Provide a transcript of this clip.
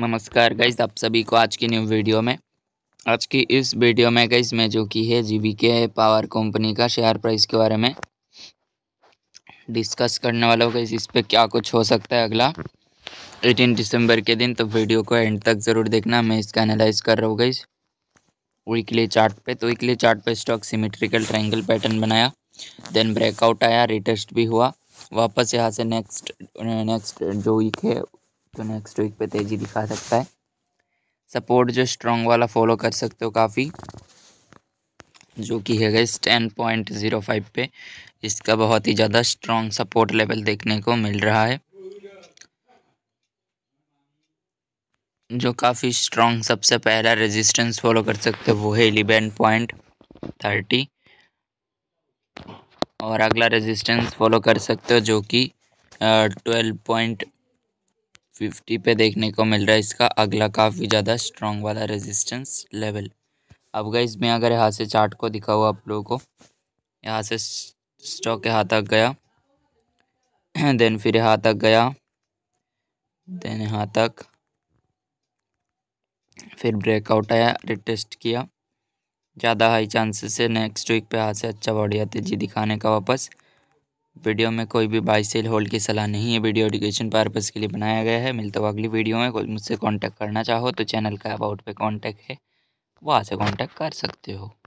नमस्कार गाइज आप सभी को आज की न्यू वीडियो में आज की इस वीडियो में गाइज मैं जो की है जीबीके पावर कंपनी का शेयर प्राइस के बारे में डिस्कस करने वाला होगा इस पर क्या कुछ हो सकता है अगला 18 दिसंबर के दिन तो वीडियो को एंड तक ज़रूर देखना मैं इसका एनालाइज कर रहा हूँ गाइज वीकली चार्ट पे तो वीकली चार्ट पे स्टॉक सिमेट्रिकल ट्रायंगल पैटर्न बनाया देन ब्रेकआउट आया रिटेस्ट भी हुआ वापस यहाँ से नेक्स्ट नेक्स्ट जो वीक है तो नेक्स्ट वीक पे तेज़ी दिखा सकता है सपोर्ट जो स्ट्रॉन्ग वाला फॉलो कर सकते हो काफ़ी जो कि है गए टेन पॉइंट ज़ीरो फाइव पे इसका बहुत ही ज़्यादा स्ट्रॉन्ग सपोर्ट लेवल देखने को मिल रहा है जो काफ़ी स्ट्रॉन्ग सबसे पहला रेजिस्टेंस फॉलो कर सकते हो वो है इलेवन पॉइंट थर्टी और अगला रेजिस्टेंस फॉलो कर सकते हो जो कि ट्वेल्व पॉइंट फिफ्टी पे देखने को मिल रहा है इसका अगला काफ़ी ज़्यादा स्ट्रॉन्ग वाला रेजिस्टेंस लेवल अब गई इसमें अगर यहाँ से चार्ट को दिखा हुआ आप लोगों को यहाँ से स्टॉक यहाँ तक गया देन फिर यहाँ तक गया देन यहाँ तक फिर ब्रेकआउट आया रिटेस्ट किया ज़्यादा हाई चांसेस है नेक्स्ट वीक पे यहाँ से अच्छा बॉडी तेजी दिखाने का वापस वीडियो में कोई भी बाई सेल होल्ड की सलाह नहीं है वीडियो एडुकेशन पर्पज़ के लिए बनाया गया है मिलता हुआ अगली वीडियो में कोई मुझसे कांटेक्ट करना चाहो तो चैनल का अबाउट पे कांटेक्ट है वहाँ से कांटेक्ट कर सकते हो